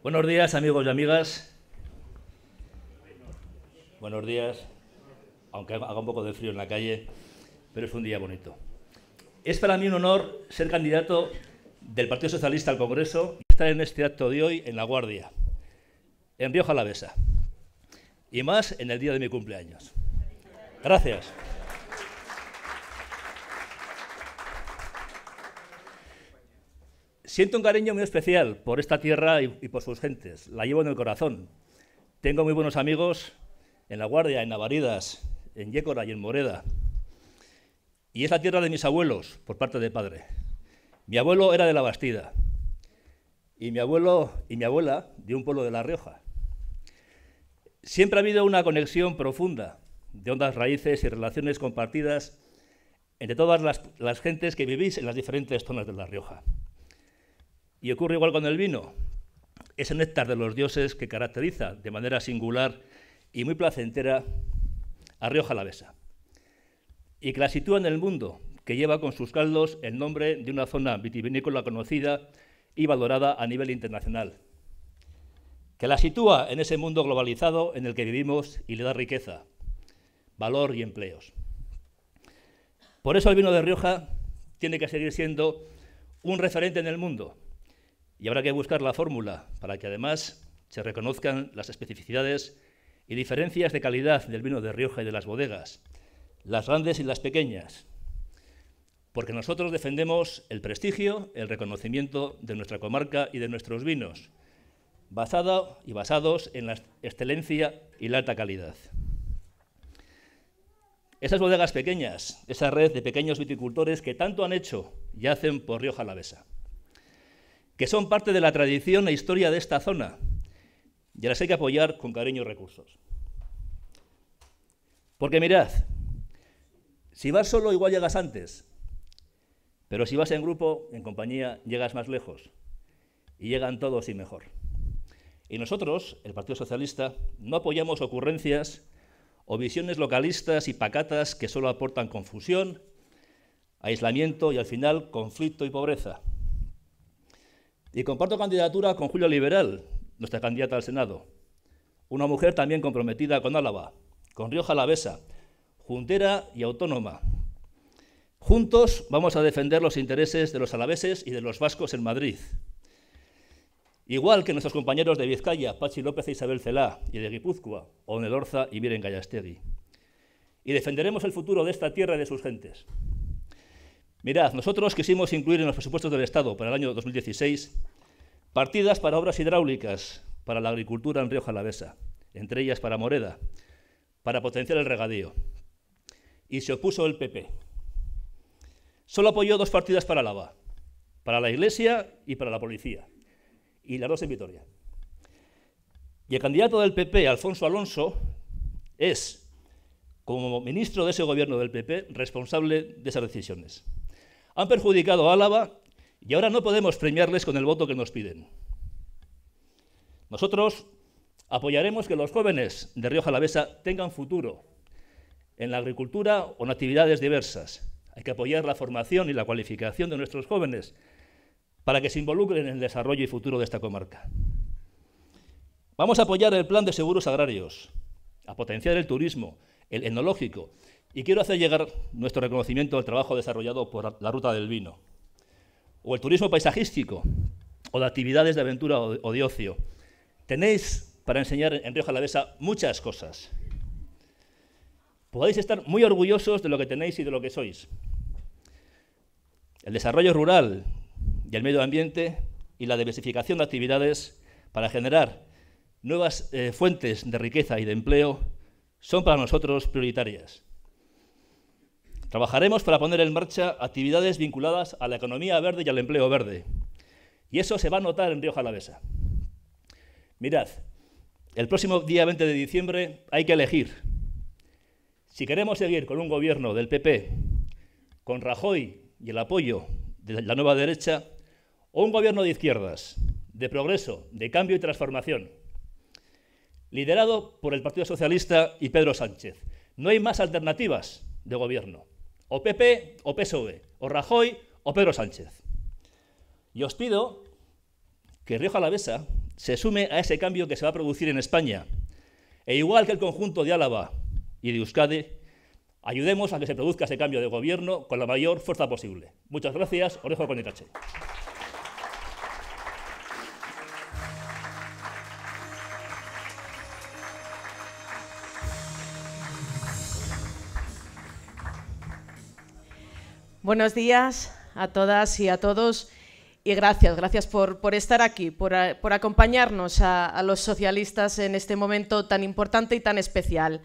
Buenos días amigos y amigas. Buenos días, aunque haga un poco de frío en la calle, pero es un día bonito. Es para mí un honor ser candidato del Partido Socialista al Congreso y estar en este acto de hoy en La Guardia, en Rioja Besa, y más en el día de mi cumpleaños. Gracias. Siento un cariño muy especial por esta tierra y, por sus gentes. La llevo en el corazón. Tengo muy buenos amigos en La Guardia, en Navaridas, en Yécora y en Moreda. Y es la tierra de mis abuelos, por parte de padre. Mi abuelo era de La Bastida. Y mi abuelo y mi abuela de un pueblo de La Rioja. Siempre ha habido una conexión profunda de ondas raíces y relaciones compartidas entre todas las gentes que vivís en las diferentes zonas de La Rioja. Y ocurre igual con el vino. Ese néctar de los dioses que caracteriza de manera singular y muy placentera a Rioja Lavesa, y que la sitúa en el mundo, que lleva con sus caldos el nombre de una zona vitivinícola conocida y valorada a nivel internacional, que la sitúa en ese mundo globalizado en el que vivimos y le da riqueza, valor y empleos. Por eso el vino de Rioja tiene que seguir siendo un referente en el mundo, y habrá que buscar la fórmula para que además se reconozcan las especificidades y diferencias de calidad del vino de Rioja y de las bodegas, las grandes y las pequeñas, porque nosotros defendemos el prestigio, el reconocimiento de nuestra comarca y de nuestros vinos, basado y basados en la excelencia y la alta calidad. Esas bodegas pequeñas, esa red de pequeños viticultores que tanto han hecho y hacen por Rioja la Besa que son parte de la tradición e historia de esta zona y las hay que apoyar con cariño y recursos. Porque mirad, si vas solo igual llegas antes, pero si vas en grupo, en compañía, llegas más lejos y llegan todos y mejor. Y nosotros, el Partido Socialista, no apoyamos ocurrencias o visiones localistas y pacatas que solo aportan confusión, aislamiento y al final conflicto y pobreza. Y comparto candidatura con Julio Liberal, nuestra candidata al Senado. Una mujer también comprometida con Álava, con Rioja Alavesa, juntera y autónoma. Juntos vamos a defender los intereses de los alaveses y de los vascos en Madrid. Igual que nuestros compañeros de Vizcaya, Pachi López e Isabel Celá, y de Guipúzcoa, Onedorza y Miren Gallastegui. Y defenderemos el futuro de esta tierra y de sus gentes. Mirad, nosotros quisimos incluir en los presupuestos del Estado para el año 2016 partidas para obras hidráulicas para la agricultura en Río Jalavesa, entre ellas para Moreda, para potenciar el regadío. Y se opuso el PP. Solo apoyó dos partidas para Lava, para la Iglesia y para la Policía, y las dos en Vitoria. Y el candidato del PP, Alfonso Alonso, es, como ministro de ese gobierno del PP, responsable de esas decisiones. Han perjudicado a Álava y ahora no podemos premiarles con el voto que nos piden. Nosotros apoyaremos que los jóvenes de Rioja Alavesa tengan futuro en la agricultura o en actividades diversas. Hay que apoyar la formación y la cualificación de nuestros jóvenes para que se involucren en el desarrollo y futuro de esta comarca. Vamos a apoyar el plan de seguros agrarios, a potenciar el turismo, el etnológico y quiero hacer llegar nuestro reconocimiento al trabajo desarrollado por la Ruta del Vino, o el turismo paisajístico, o de actividades de aventura o de ocio. Tenéis para enseñar en Rioja Alavesa muchas cosas. Podéis estar muy orgullosos de lo que tenéis y de lo que sois. El desarrollo rural y el medio ambiente y la diversificación de actividades para generar nuevas eh, fuentes de riqueza y de empleo son para nosotros prioritarias. Trabajaremos para poner en marcha actividades vinculadas a la economía verde y al empleo verde. Y eso se va a notar en Río Jalavesa. Mirad, el próximo día 20 de diciembre hay que elegir. Si queremos seguir con un gobierno del PP, con Rajoy y el apoyo de la nueva derecha, o un gobierno de izquierdas, de progreso, de cambio y transformación, liderado por el Partido Socialista y Pedro Sánchez. No hay más alternativas de gobierno o PP, o PSOE, o Rajoy, o Pedro Sánchez. Y os pido que Rioja Alavesa se sume a ese cambio que se va a producir en España. E igual que el conjunto de Álava y de Euskadi, ayudemos a que se produzca ese cambio de gobierno con la mayor fuerza posible. Muchas gracias, os dejo con Buenos días a todas y a todos y gracias, gracias por, estar aquí, por, acompañarnos a, los socialistas en este momento tan importante y tan especial.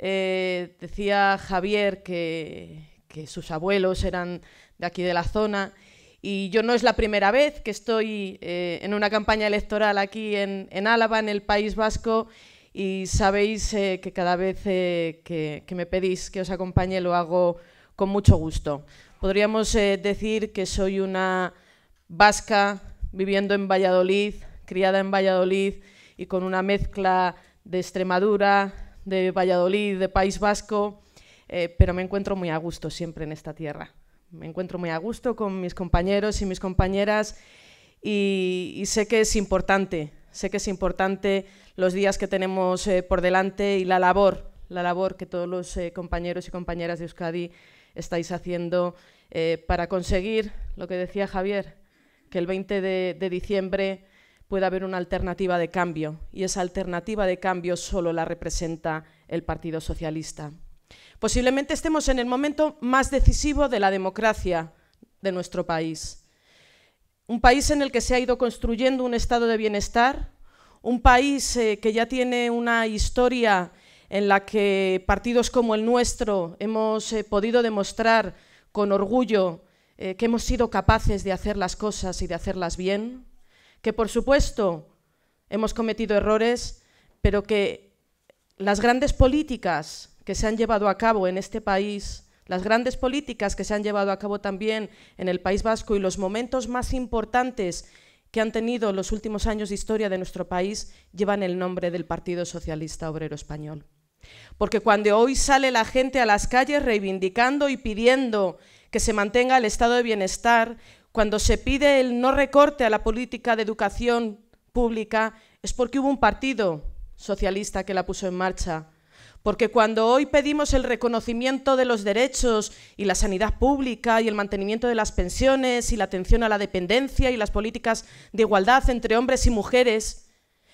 Eh, decía Javier que, sus abuelos eran de aquí de la zona y yo no es la primera vez que estoy eh, en una campaña electoral aquí en, Álava, en el País Vasco, y sabéis eh, que cada vez que, que, me pedís que os acompañe lo hago, con mucho gusto. Podríamos eh, decir que soy una vasca viviendo en Valladolid, criada en Valladolid y con una mezcla de Extremadura, de Valladolid, de País Vasco, eh, pero me encuentro muy a gusto siempre en esta tierra. Me encuentro muy a gusto con mis compañeros y mis compañeras y, sé que es importante, sé que es importante los días que tenemos eh, por delante y la labor, la labor que todos los compañeros y compañeras de Euskadi estáis haciendo eh, para conseguir, lo que decía Javier, que el 20 de, diciembre pueda haber una alternativa de cambio y esa alternativa de cambio solo la representa el Partido Socialista. Posiblemente estemos en el momento más decisivo de la democracia de nuestro país. Un país en el que se ha ido construyendo un estado de bienestar, un país eh, que ya tiene una historia en la que partidos como el nuestro hemos eh, podido demostrar con orgullo eh, que hemos sido capaces de hacer las cosas y de hacerlas bien, que por supuesto hemos cometido errores, pero que las grandes políticas que se han llevado a cabo en este país, las grandes políticas que se han llevado a cabo también en el País Vasco y los momentos más importantes que han tenido los últimos años de historia de nuestro país llevan el nombre del Partido Socialista Obrero Español. Porque cuando hoy sale la gente a las calles reivindicando y pidiendo que se mantenga el estado de bienestar, cuando se pide el no recorte a la política de educación pública, es porque hubo un partido socialista que la puso en marcha. Porque cuando hoy pedimos el reconocimiento de los derechos y la sanidad pública y el mantenimiento de las pensiones y la atención a la dependencia y las políticas de igualdad entre hombres y mujeres,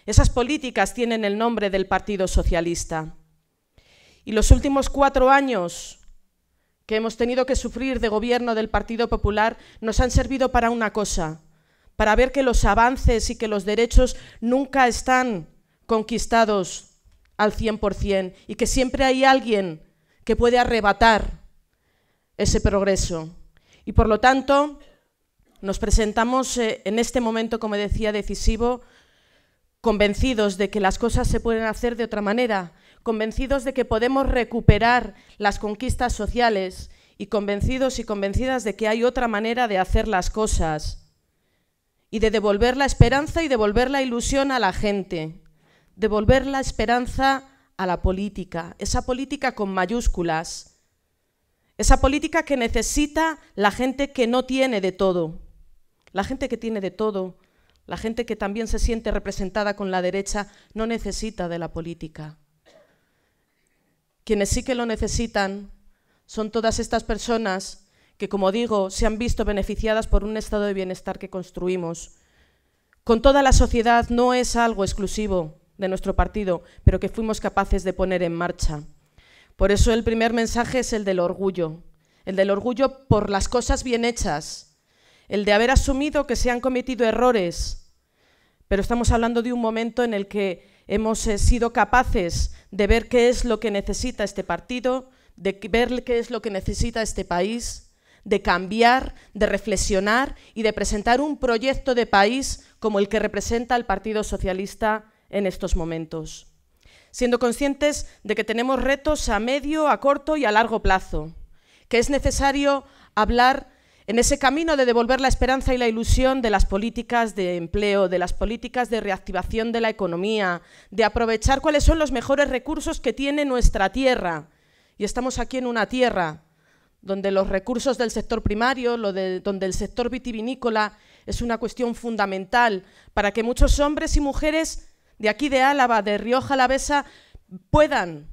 esas políticas tienen el nombre del Partido Socialista. Y los últimos cuatro años que hemos tenido que sufrir de gobierno del Partido Popular nos han servido para una cosa, para ver que los avances y que los derechos nunca están conquistados al 100% y que siempre hay alguien que puede arrebatar ese progreso. Y por lo tanto, nos presentamos eh, en este momento, como decía, decisivo, convencidos de que las cosas se pueden hacer de otra manera, convencidos de que podemos recuperar las conquistas sociales y convencidos y convencidas de que hay otra manera de hacer las cosas y de devolver la esperanza y devolver la ilusión a la gente, devolver la esperanza a la política, esa política con mayúsculas, esa política que necesita la gente que no tiene de todo, la gente que tiene de todo, la gente que también se siente representada con la derecha, no necesita de la política quienes sí que lo necesitan son todas estas personas que, como digo, se han visto beneficiadas por un estado de bienestar que construimos. Con toda la sociedad no es algo exclusivo de nuestro partido, pero que fuimos capaces de poner en marcha. Por eso el primer mensaje es el del orgullo, el del orgullo por las cosas bien hechas, el de haber asumido que se han cometido errores, pero estamos hablando de un momento en el que hemos eh, sido capaces de ver qué es lo que necesita este partido, de ver qué es lo que necesita este país, de cambiar, de reflexionar y de presentar un proyecto de país como el que representa el Partido Socialista en estos momentos, siendo conscientes de que tenemos retos a medio, a corto y a largo plazo, que es necesario hablar en ese camino de devolver la esperanza y la ilusión de las políticas de empleo, de las políticas de reactivación de la economía, de aprovechar cuáles son los mejores recursos que tiene nuestra tierra. Y estamos aquí en una tierra donde los recursos del sector primario, donde el sector vitivinícola es una cuestión fundamental para que muchos hombres y mujeres de aquí de Álava, de Rioja Alavesa, puedan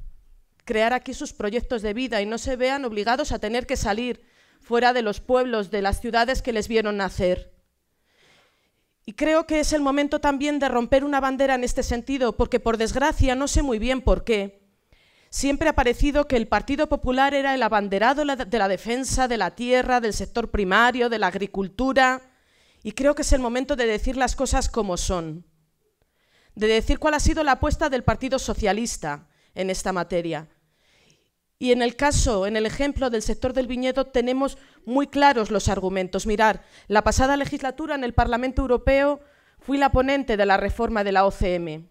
crear aquí sus proyectos de vida y no se vean obligados a tener que salir fuera de los pueblos, de las ciudades que les vieron nacer. Y creo que es el momento también de romper una bandera en este sentido, porque por desgracia, no sé muy bien por qué, siempre ha parecido que el Partido Popular era el abanderado de la defensa de la tierra, del sector primario, de la agricultura, y creo que es el momento de decir las cosas como son, de decir cuál ha sido la apuesta del Partido Socialista en esta materia, y en el caso, en el ejemplo del sector del viñedo, tenemos muy claros los argumentos. Mirar, la pasada legislatura en el Parlamento Europeo fui la ponente de la reforma de la OCM.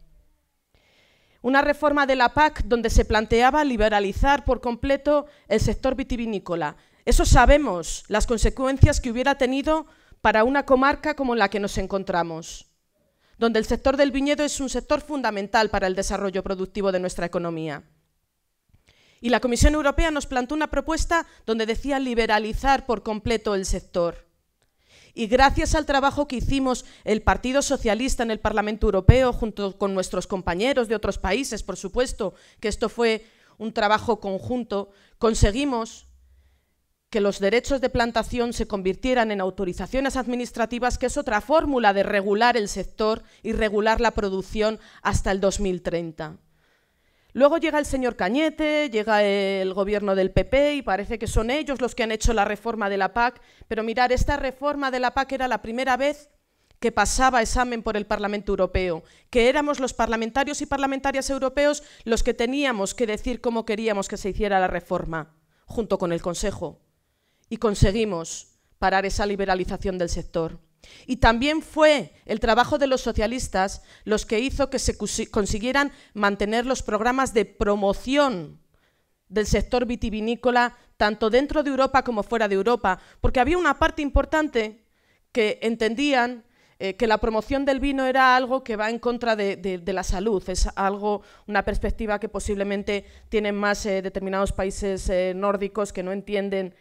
Una reforma de la PAC donde se planteaba liberalizar por completo el sector vitivinícola. Eso sabemos, las consecuencias que hubiera tenido para una comarca como la que nos encontramos, donde el sector del viñedo es un sector fundamental para el desarrollo productivo de nuestra economía. Y la Comisión Europea nos plantó una propuesta donde decía liberalizar por completo el sector. Y gracias al trabajo que hicimos el Partido Socialista en el Parlamento Europeo, junto con nuestros compañeros de otros países, por supuesto, que esto fue un trabajo conjunto, conseguimos que los derechos de plantación se convirtieran en autorizaciones administrativas, que es otra fórmula de regular el sector y regular la producción hasta el 2030. Luego llega el señor Cañete, llega el gobierno del PP y parece que son ellos los que han hecho la reforma de la PAC, pero mirar, esta reforma de la PAC era la primera vez que pasaba examen por el Parlamento Europeo, que éramos los parlamentarios y parlamentarias europeos los que teníamos que decir cómo queríamos que se hiciera la reforma, junto con el Consejo. Y conseguimos parar esa liberalización del sector. Y también fue el trabajo de los socialistas los que hizo que se consiguieran mantener los programas de promoción del sector vitivinícola, tanto dentro de Europa como fuera de Europa, porque había una parte importante que entendían eh, que la promoción del vino era algo que va en contra de, la salud, es algo, una perspectiva que posiblemente tienen más eh, determinados países eh, nórdicos que no entienden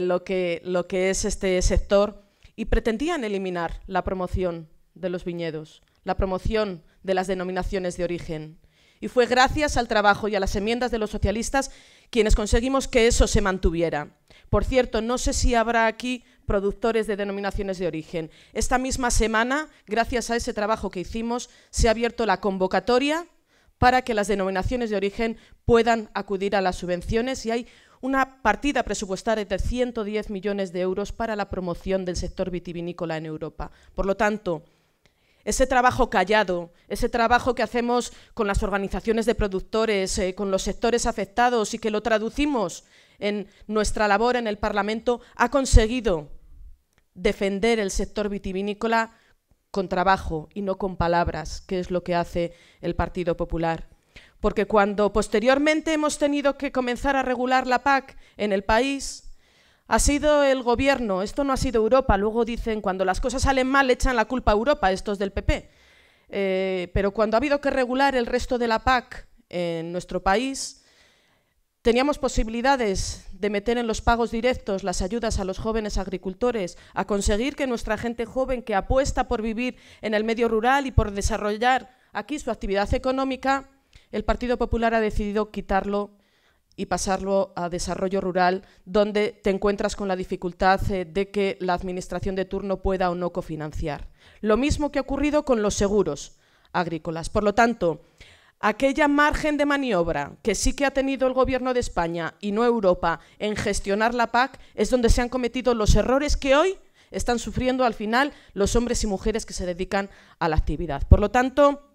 lo que es este sector y pretendían eliminar la promoción de los viñedos, la promoción de las denominaciones de origen. Y fue gracias al trabajo y a las enmiendas de los socialistas quienes conseguimos que eso se mantuviera. Por cierto, no sé si habrá aquí productores de denominaciones de origen. Esta misma semana, gracias a ese trabajo que hicimos, se ha abierto la convocatoria para que las denominaciones de origen puedan acudir a las subvenciones y hay una partida presupuestaria de 110 millones de euros para la promoción del sector vitivinícola en Europa. Por lo tanto, ese trabajo callado, ese trabajo que hacemos con las organizaciones de productores, eh, con los sectores afectados y que lo traducimos en nuestra labor en el Parlamento, ha conseguido defender el sector vitivinícola con trabajo y no con palabras, que es lo que hace el Partido Popular porque cuando posteriormente hemos tenido que comenzar a regular la PAC en el país, ha sido el gobierno, esto no ha sido Europa, luego dicen cuando las cosas salen mal echan la culpa a Europa, estos del PP, eh, pero cuando ha habido que regular el resto de la PAC en nuestro país, teníamos posibilidades de meter en los pagos directos las ayudas a los jóvenes agricultores, a conseguir que nuestra gente joven que apuesta por vivir en el medio rural y por desarrollar aquí su actividad económica, el Partido Popular ha decidido quitarlo y pasarlo a desarrollo rural, donde te encuentras con la dificultad eh, de que la Administración de turno pueda o no cofinanciar. Lo mismo que ha ocurrido con los seguros agrícolas. Por lo tanto, aquella margen de maniobra que sí que ha tenido el Gobierno de España y no Europa en gestionar la PAC es donde se han cometido los errores que hoy están sufriendo al final los hombres y mujeres que se dedican a la actividad. Por lo tanto,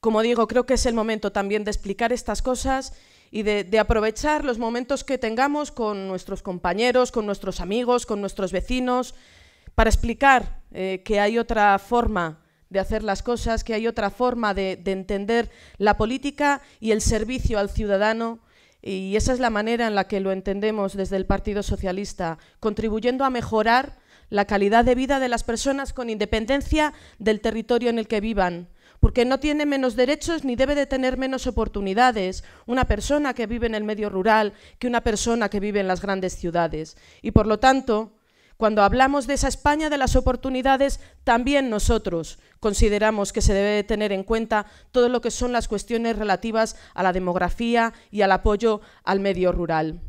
como digo, creo que es el momento también de explicar estas cosas y de, aprovechar los momentos que tengamos con nuestros compañeros, con nuestros amigos, con nuestros vecinos, para explicar eh, que hay otra forma de hacer las cosas, que hay otra forma de entender la política y el servicio al ciudadano. Y esa es la manera en la que lo entendemos desde el Partido Socialista, contribuyendo a mejorar la calidad de vida de las personas con independencia del territorio en el que vivan porque no tiene menos derechos ni debe de tener menos oportunidades una persona que vive en el medio rural que una persona que vive en las grandes ciudades. Y por lo tanto, cuando hablamos de esa España de las oportunidades, también nosotros consideramos que se debe tener en cuenta todo lo que son las cuestiones relativas a la demografía y al apoyo al medio rural.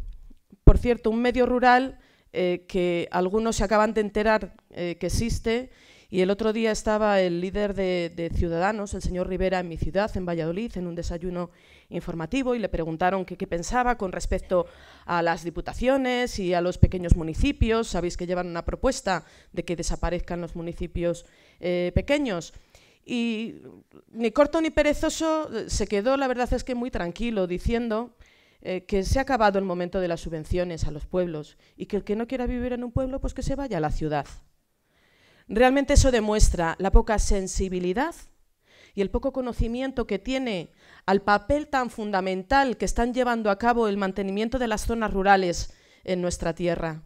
Por cierto, un medio rural eh, que algunos se acaban de enterar eh, que existe y el otro día estaba el líder de, Ciudadanos, el señor Rivera, en mi ciudad, en Valladolid, en un desayuno informativo y le preguntaron qué pensaba con respecto a las diputaciones y a los pequeños municipios. Sabéis que llevan una propuesta de que desaparezcan los municipios eh, pequeños. Y ni corto ni perezoso eh, se quedó, la verdad es que muy tranquilo, diciendo eh, que se ha acabado el momento de las subvenciones a los pueblos y que el que no quiera vivir en un pueblo, pues que se vaya a la ciudad. Realmente eso demuestra la poca sensibilidad y el poco conocimiento que tiene al papel tan fundamental que están llevando a cabo el mantenimiento de las zonas rurales en nuestra tierra.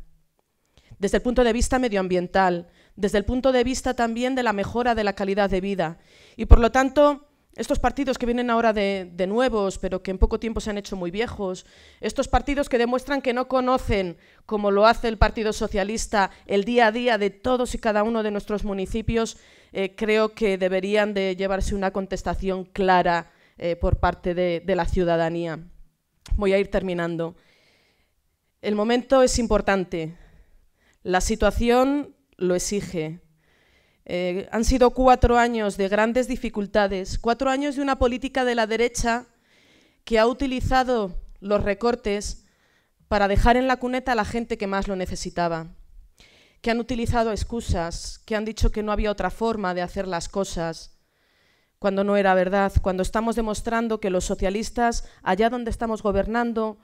Desde el punto de vista medioambiental, desde el punto de vista también de la mejora de la calidad de vida. Y por lo tanto, estos partidos que vienen ahora de, nuevos, pero que en poco tiempo se han hecho muy viejos. Estos partidos que demuestran que no conocen, como lo hace el Partido Socialista, el día a día de todos y cada uno de nuestros municipios, eh, creo que deberían de llevarse una contestación clara eh, por parte de la ciudadanía. Voy a ir terminando. El momento es importante. La situación lo exige. Eh, han sido cuatro años de grandes dificultades, cuatro años de una política de la derecha que ha utilizado los recortes para dejar en la cuneta a la gente que más lo necesitaba, que han utilizado excusas, que han dicho que no había otra forma de hacer las cosas, cuando no era verdad, cuando estamos demostrando que los socialistas, allá donde estamos gobernando,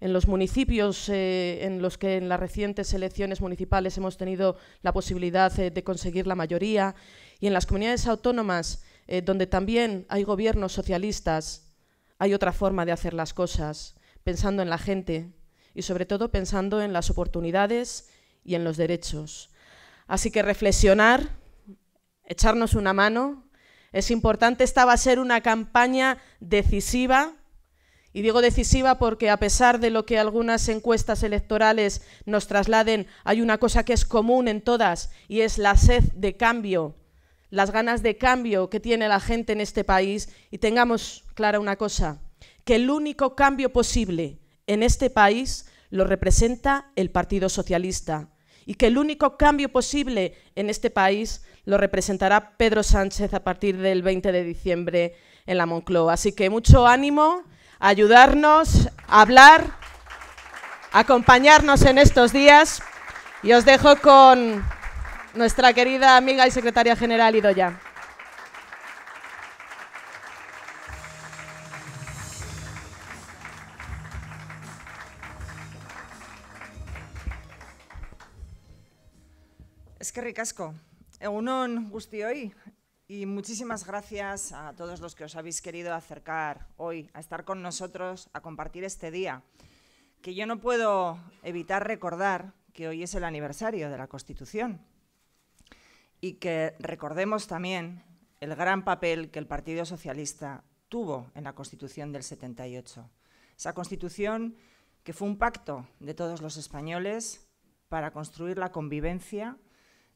en los municipios eh, en los que en las recientes elecciones municipales hemos tenido la posibilidad eh, de conseguir la mayoría y en las comunidades autónomas eh, donde también hay gobiernos socialistas, hay otra forma de hacer las cosas, pensando en la gente y sobre todo pensando en las oportunidades y en los derechos. Así que reflexionar, echarnos una mano, es importante, esta va a ser una campaña decisiva y digo decisiva porque a pesar de lo que algunas encuestas electorales nos trasladen, hay una cosa que es común en todas y es la sed de cambio, las ganas de cambio que tiene la gente en este país. Y tengamos clara una cosa, que el único cambio posible en este país lo representa el Partido Socialista y que el único cambio posible en este país lo representará Pedro Sánchez a partir del 20 de diciembre en la Moncloa. Así que mucho ánimo ayudarnos, hablar, acompañarnos en estos días. Y os dejo con nuestra querida amiga y secretaria general Idoya. Eskerrik asko. Egunon hoy? Y muchísimas gracias a todos los que os habéis querido acercar hoy, a estar con nosotros, a compartir este día, que yo no puedo evitar recordar que hoy es el aniversario de la Constitución y que recordemos también el gran papel que el Partido Socialista tuvo en la Constitución del 78. Esa Constitución que fue un pacto de todos los españoles para construir la convivencia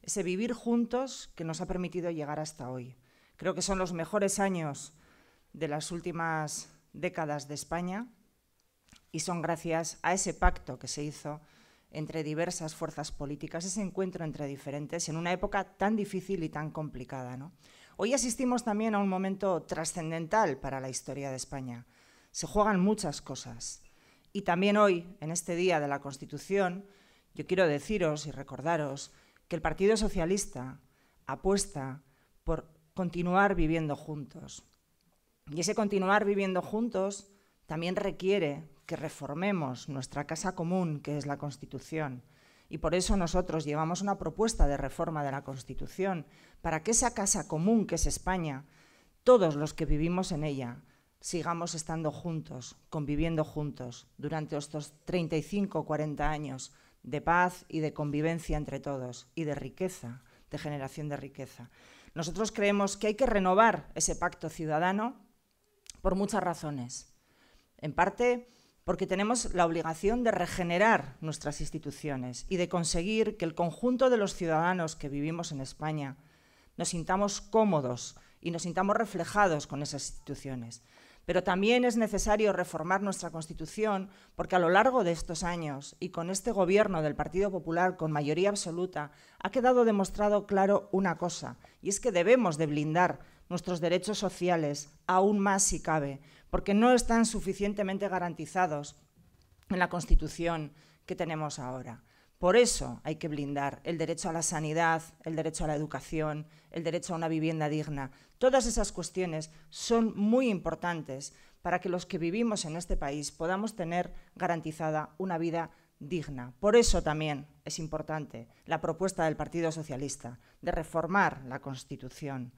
ese vivir juntos que nos ha permitido llegar hasta hoy. Creo que son los mejores años de las últimas décadas de España y son gracias a ese pacto que se hizo entre diversas fuerzas políticas, ese encuentro entre diferentes en una época tan difícil y tan complicada. Hoy asistimos también a un momento trascendental para la historia de España. Se juegan muchas cosas. Y también hoy, en este Día de la Constitución, yo quiero deciros y recordaros que el Partido Socialista apuesta por continuar viviendo juntos. Y ese continuar viviendo juntos también requiere que reformemos nuestra casa común, que es la Constitución. Y por eso nosotros llevamos una propuesta de reforma de la Constitución, para que esa casa común que es España, todos los que vivimos en ella, sigamos estando juntos, conviviendo juntos durante estos 35 o 40 años de paz y de convivencia entre todos y de riqueza, de generación de riqueza. Nosotros creemos que hay que renovar ese pacto ciudadano por muchas razones. En parte porque tenemos la obligación de regenerar nuestras instituciones y de conseguir que el conjunto de los ciudadanos que vivimos en España nos sintamos cómodos y nos sintamos reflejados con esas instituciones. Pero también es necesario reformar nuestra Constitución porque a lo largo de estos años y con este gobierno del Partido Popular con mayoría absoluta ha quedado demostrado claro una cosa y es que debemos de blindar nuestros derechos sociales aún más si cabe porque no están suficientemente garantizados en la Constitución que tenemos ahora. Por eso hay que blindar el derecho a la sanidad, el derecho a la educación, el derecho a una vivienda digna. Todas esas cuestiones son muy importantes para que los que vivimos en este país podamos tener garantizada una vida digna. Por eso también es importante la propuesta del Partido Socialista de reformar la Constitución.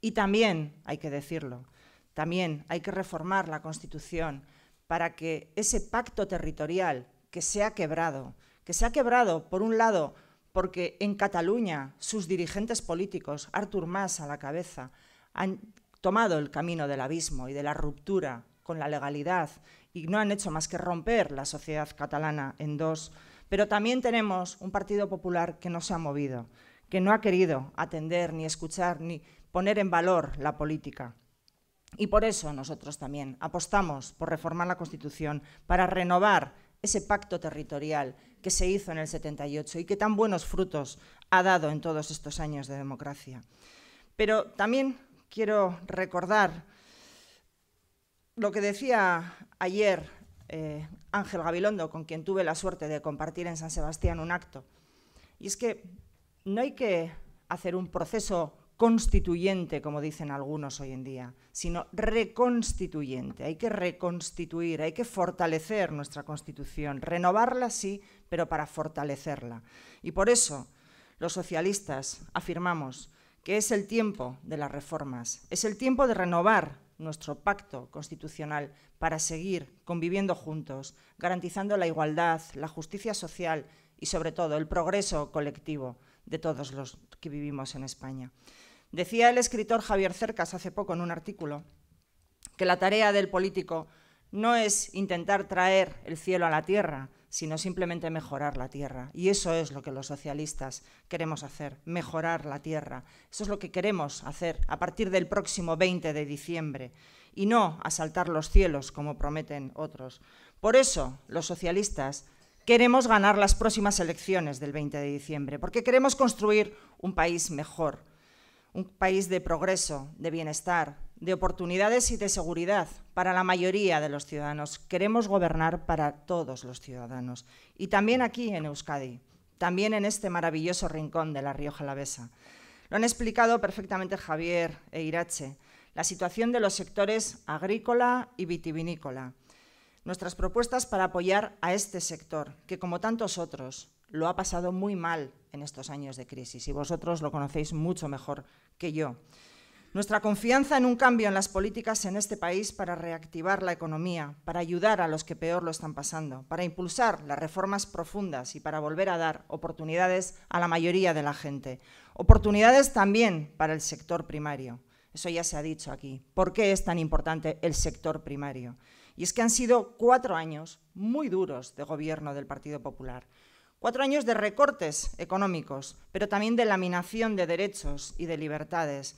Y también, hay que decirlo, también hay que reformar la Constitución para que ese pacto territorial que se ha quebrado, que se ha quebrado, por un lado, porque en Cataluña sus dirigentes políticos, Artur Mas a la cabeza, han tomado el camino del abismo y de la ruptura con la legalidad y no han hecho más que romper la sociedad catalana en dos. Pero también tenemos un Partido Popular que no se ha movido, que no ha querido atender ni escuchar ni poner en valor la política. Y por eso nosotros también apostamos por reformar la Constitución, para renovar ese pacto territorial que se hizo en el 78 y que tan buenos frutos ha dado en todos estos años de democracia. Pero también quiero recordar lo que decía ayer eh, Ángel Gabilondo, con quien tuve la suerte de compartir en San Sebastián un acto. Y es que no hay que hacer un proceso constituyente, como dicen algunos hoy en día, sino reconstituyente. Hay que reconstituir, hay que fortalecer nuestra Constitución, renovarla sí, pero para fortalecerla. Y por eso los socialistas afirmamos que es el tiempo de las reformas, es el tiempo de renovar nuestro pacto constitucional para seguir conviviendo juntos, garantizando la igualdad, la justicia social y sobre todo el progreso colectivo de todos los que vivimos en España. Decía el escritor Javier Cercas hace poco en un artículo que la tarea del político no es intentar traer el cielo a la tierra, sino simplemente mejorar la tierra. Y eso es lo que los socialistas queremos hacer, mejorar la tierra. Eso es lo que queremos hacer a partir del próximo 20 de diciembre y no asaltar los cielos como prometen otros. Por eso los socialistas queremos ganar las próximas elecciones del 20 de diciembre, porque queremos construir un país mejor un país de progreso, de bienestar, de oportunidades y de seguridad para la mayoría de los ciudadanos. Queremos gobernar para todos los ciudadanos. Y también aquí en Euskadi, también en este maravilloso rincón de la Rioja Alavesa. Lo han explicado perfectamente Javier e Irache, la situación de los sectores agrícola y vitivinícola. Nuestras propuestas para apoyar a este sector, que como tantos otros, lo ha pasado muy mal en estos años de crisis y vosotros lo conocéis mucho mejor que yo. Nuestra confianza en un cambio en las políticas en este país para reactivar la economía, para ayudar a los que peor lo están pasando, para impulsar las reformas profundas y para volver a dar oportunidades a la mayoría de la gente. Oportunidades también para el sector primario. Eso ya se ha dicho aquí. ¿Por qué es tan importante el sector primario? Y es que han sido cuatro años muy duros de gobierno del Partido Popular. Cuatro años de recortes económicos, pero también de laminación de derechos y de libertades.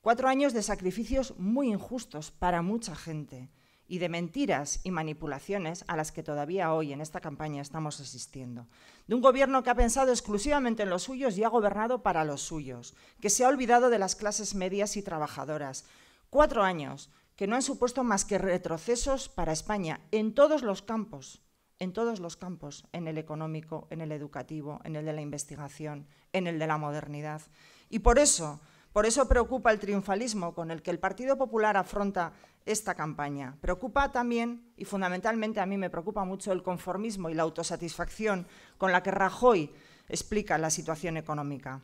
Cuatro años de sacrificios muy injustos para mucha gente y de mentiras y manipulaciones a las que todavía hoy en esta campaña estamos asistiendo. De un gobierno que ha pensado exclusivamente en los suyos y ha gobernado para los suyos, que se ha olvidado de las clases medias y trabajadoras. Cuatro años que no han supuesto más que retrocesos para España en todos los campos en todos los campos, en el económico, en el educativo, en el de la investigación, en el de la modernidad. Y por eso, por eso preocupa el triunfalismo con el que el Partido Popular afronta esta campaña. Preocupa también, y fundamentalmente a mí me preocupa mucho, el conformismo y la autosatisfacción con la que Rajoy explica la situación económica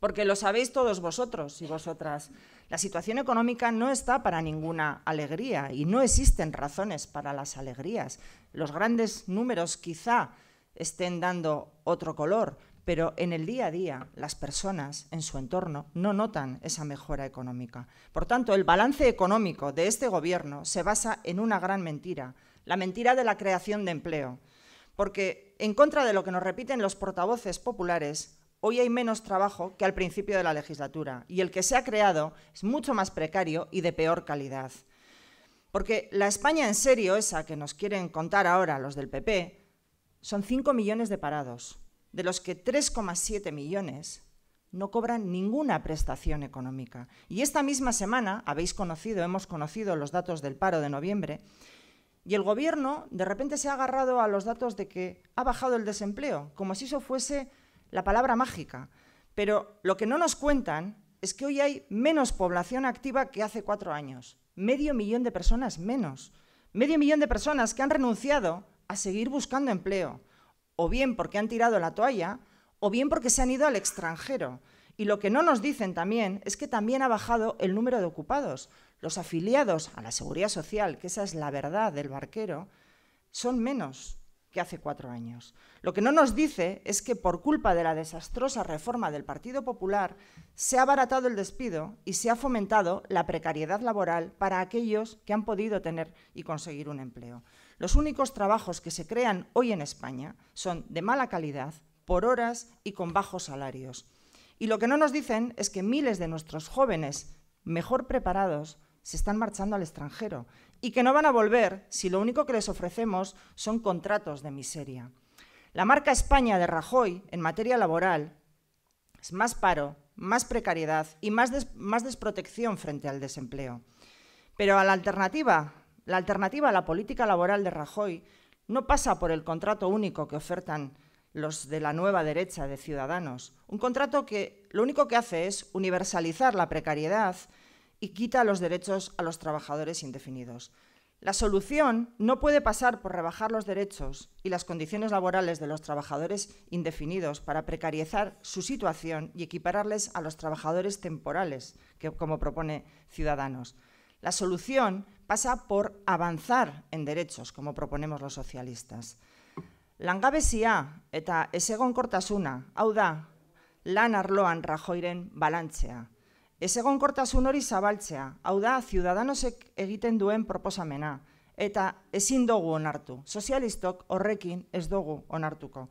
porque lo sabéis todos vosotros y vosotras. La situación económica no está para ninguna alegría y no existen razones para las alegrías. Los grandes números quizá estén dando otro color, pero en el día a día las personas en su entorno no notan esa mejora económica. Por tanto, el balance económico de este gobierno se basa en una gran mentira, la mentira de la creación de empleo. Porque, en contra de lo que nos repiten los portavoces populares, Hoy hay menos trabajo que al principio de la legislatura y el que se ha creado es mucho más precario y de peor calidad. Porque la España en serio, esa que nos quieren contar ahora los del PP, son 5 millones de parados, de los que 3,7 millones no cobran ninguna prestación económica. Y esta misma semana habéis conocido, hemos conocido los datos del paro de noviembre, y el Gobierno de repente se ha agarrado a los datos de que ha bajado el desempleo, como si eso fuese la palabra mágica. Pero lo que no nos cuentan es que hoy hay menos población activa que hace cuatro años. Medio millón de personas menos. Medio millón de personas que han renunciado a seguir buscando empleo. O bien porque han tirado la toalla, o bien porque se han ido al extranjero. Y lo que no nos dicen también es que también ha bajado el número de ocupados. Los afiliados a la seguridad social, que esa es la verdad del barquero, son menos hace cuatro años. Lo que no nos dice es que por culpa de la desastrosa reforma del Partido Popular se ha abaratado el despido y se ha fomentado la precariedad laboral para aquellos que han podido tener y conseguir un empleo. Los únicos trabajos que se crean hoy en España son de mala calidad, por horas y con bajos salarios. Y lo que no nos dicen es que miles de nuestros jóvenes mejor preparados se están marchando al extranjero y que no van a volver si lo único que les ofrecemos son contratos de miseria. La marca España de Rajoy en materia laboral es más paro, más precariedad y más, más desprotección frente al desempleo. Pero a la alternativa, la alternativa a la política laboral de Rajoy no pasa por el contrato único que ofertan los de la nueva derecha de Ciudadanos. Un contrato que lo único que hace es universalizar la precariedad y quita los derechos a los trabajadores indefinidos. La solución no puede pasar por rebajar los derechos y las condiciones laborales de los trabajadores indefinidos para precarizar su situación y equipararles a los trabajadores temporales, como propone Ciudadanos. La solución pasa por avanzar en derechos, como proponemos los socialistas. Langabezia eta esegonkortasuna, hau da, lan arloan rajoiren balantzea. Ez egonkortasun hori zabaltzea, hau da, ziudadanosek egiten duen proposamena, eta ezin dugu onartu, sozialistok horrekin ez dugu onartuko.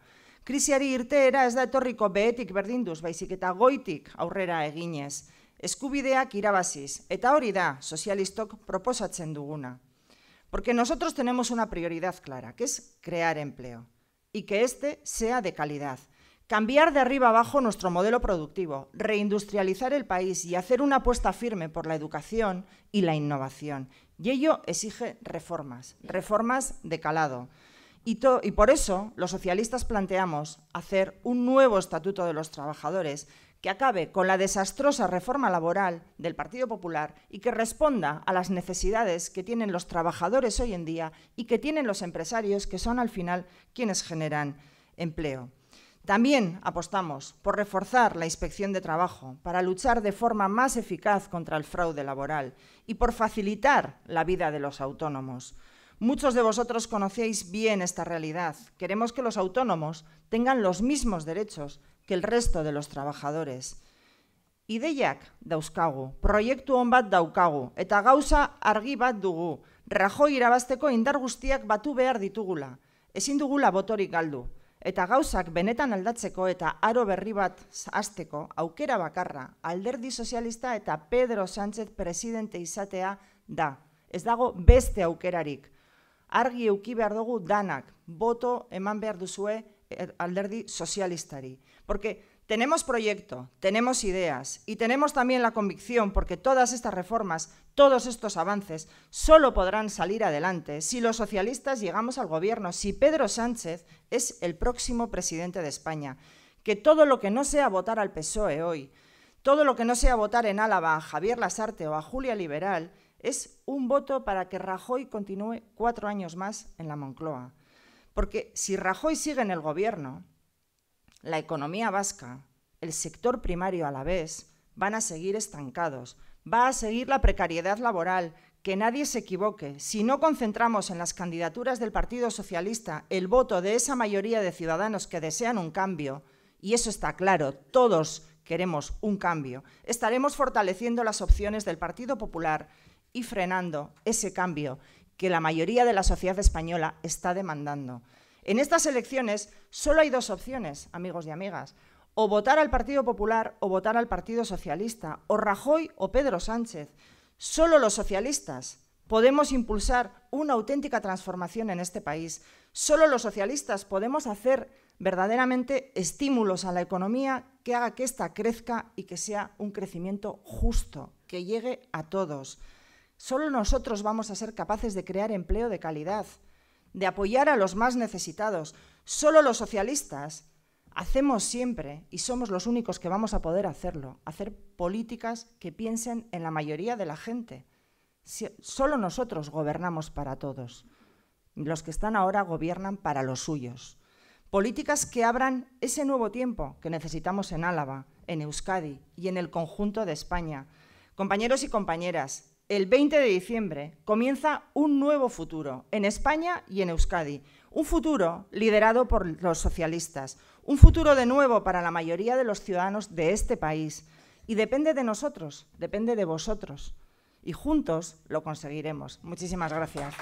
Krisiari irteera ez da etorriko behetik berdinduz, baizik eta goitik aurrera eginez, eskubideak irabaziz, eta hori da, sozialistok proposatzen duguna. Porque nosotros tenemos una prioridad clara, que es crear empleo, y que este sea de calidad, Cambiar de arriba abajo nuestro modelo productivo, reindustrializar el país y hacer una apuesta firme por la educación y la innovación. Y ello exige reformas, reformas de calado. Y, por eso los socialistas planteamos hacer un nuevo Estatuto de los Trabajadores que acabe con la desastrosa reforma laboral del Partido Popular y que responda a las necesidades que tienen los trabajadores hoy en día y que tienen los empresarios, que son al final quienes generan empleo. También apostamos por reforzar la inspección de trabajo para luchar de forma más eficaz contra el fraude laboral y por facilitar la vida de los autónomos. Muchos de vosotros conocéis bien esta realidad. Queremos que los autónomos tengan los mismos derechos que el resto de los trabajadores. Ideiak dauzkagu, proiektu on bat daukagu eta gauza argi bat dugu. indar batu behar ditugula. Ezin Eta gauzak benetan aldatzeko eta aro berri bat hasteko aukera bakarra alderdi sozialista eta Pedro Sánchez presidente izatea da. Ez dago beste aukerarik. Argi euki behar dugu danak, boto eman behar duzue eh, alderdi sozialistari. Porque Tenemos proyecto, tenemos ideas y tenemos también la convicción porque todas estas reformas, todos estos avances, solo podrán salir adelante si los socialistas llegamos al gobierno, si Pedro Sánchez es el próximo presidente de España. Que todo lo que no sea votar al PSOE hoy, todo lo que no sea votar en Álava a Javier Lasarte o a Julia Liberal, es un voto para que Rajoy continúe cuatro años más en la Moncloa. Porque si Rajoy sigue en el gobierno, la economía vasca, el sector primario a la vez, van a seguir estancados. Va a seguir la precariedad laboral, que nadie se equivoque, si no concentramos en las candidaturas del Partido Socialista el voto de esa mayoría de ciudadanos que desean un cambio, y eso está claro, todos queremos un cambio, estaremos fortaleciendo las opciones del Partido Popular y frenando ese cambio que la mayoría de la sociedad española está demandando. En estas elecciones solo hay dos opciones, amigos y amigas. O votar al Partido Popular o votar al Partido Socialista, o Rajoy o Pedro Sánchez. Solo los socialistas podemos impulsar una auténtica transformación en este país. Solo los socialistas podemos hacer verdaderamente estímulos a la economía que haga que ésta crezca y que sea un crecimiento justo, que llegue a todos. Solo nosotros vamos a ser capaces de crear empleo de calidad de apoyar a los más necesitados. Solo los socialistas hacemos siempre, y somos los únicos que vamos a poder hacerlo, hacer políticas que piensen en la mayoría de la gente. solo nosotros gobernamos para todos. Los que están ahora gobiernan para los suyos. Políticas que abran ese nuevo tiempo que necesitamos en Álava, en Euskadi y en el conjunto de España. Compañeros y compañeras, el 20 de diciembre comienza un nuevo futuro en España y en Euskadi. Un futuro liderado por los socialistas. Un futuro de nuevo para la mayoría de los ciudadanos de este país. Y depende de nosotros, depende de vosotros. Y juntos lo conseguiremos. Muchísimas gracias.